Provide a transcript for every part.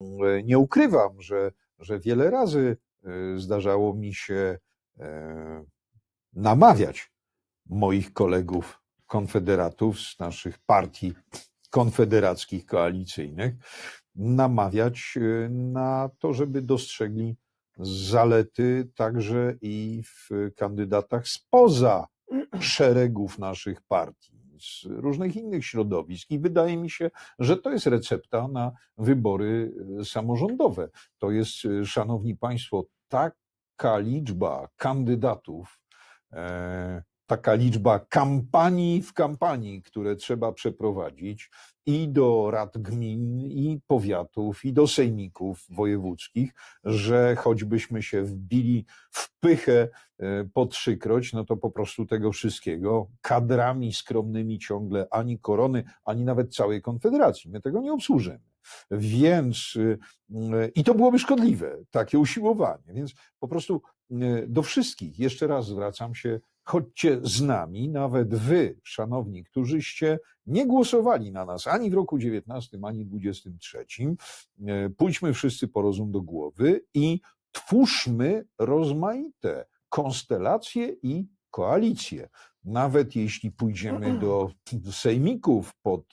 E, nie ukrywam, że, że wiele razy e, zdarzało mi się e, namawiać moich kolegów konfederatów z naszych partii konfederackich, koalicyjnych, namawiać na to, żeby dostrzegli zalety także i w kandydatach spoza szeregów naszych partii z różnych innych środowisk i wydaje mi się, że to jest recepta na wybory e, samorządowe. To jest, e, szanowni państwo, taka liczba kandydatów, e, taka liczba kampanii w kampanii, które trzeba przeprowadzić i do rad gmin, i powiatów, i do sejmików wojewódzkich, że choćbyśmy się wbili w pychę e, po trzykroć, no to po prostu tego wszystkiego kadrami skromnymi ciągle ani korony, ani nawet całej konfederacji. My tego nie obsłużymy. Więc y, y, i to byłoby szkodliwe, takie usiłowanie. Więc po prostu y, do wszystkich, jeszcze raz zwracam się, chodźcie z nami, nawet wy, szanowni, którzyście nie głosowali na nas ani w roku 19, ani 23. E, pójdźmy wszyscy po rozum do głowy i twórzmy rozmaite konstelacje i koalicje. Nawet jeśli pójdziemy do sejmików pod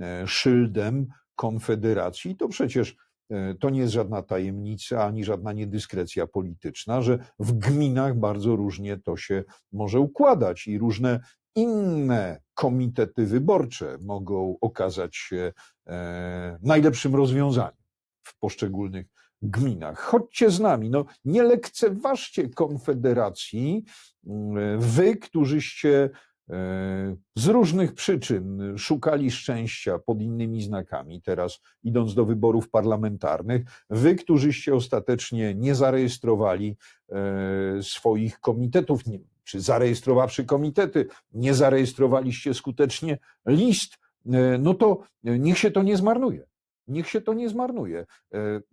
e, szyldem Konfederacji, to przecież E, to nie jest żadna tajemnica ani żadna niedyskrecja polityczna, że w gminach bardzo różnie to się może układać i różne inne komitety wyborcze mogą okazać się e, najlepszym rozwiązaniem w poszczególnych gminach. Chodźcie z nami, no nie lekceważcie Konfederacji, mm, wy, którzyście E, z różnych przyczyn szukali szczęścia pod innymi znakami, teraz idąc do wyborów parlamentarnych. Wy, którzyście ostatecznie nie zarejestrowali e, swoich komitetów, czy zarejestrowawszy komitety, nie zarejestrowaliście skutecznie list, e, no to niech się to nie zmarnuje. Niech się to nie zmarnuje.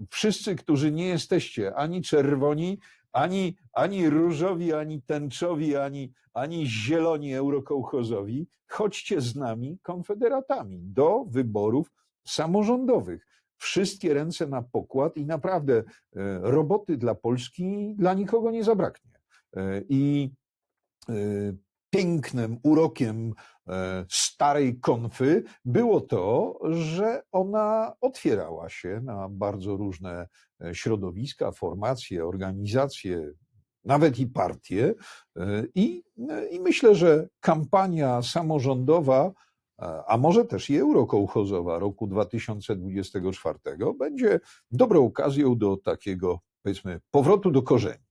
Wszyscy, którzy nie jesteście ani czerwoni, ani, ani różowi, ani tęczowi, ani, ani zieloni eurokołchozowi, chodźcie z nami, konfederatami, do wyborów samorządowych. Wszystkie ręce na pokład i naprawdę e, roboty dla Polski dla nikogo nie zabraknie. E, I e, pięknem, urokiem e, starej konfy było to, że ona otwierała się na bardzo różne e, środowiska, formacje, organizacje, nawet i partie. E, I, i myślę, że kampania samorządowa, a może też i eurokołchozowa roku 2024 będzie dobrą okazją do takiego, powiedzmy, powrotu do korzeni.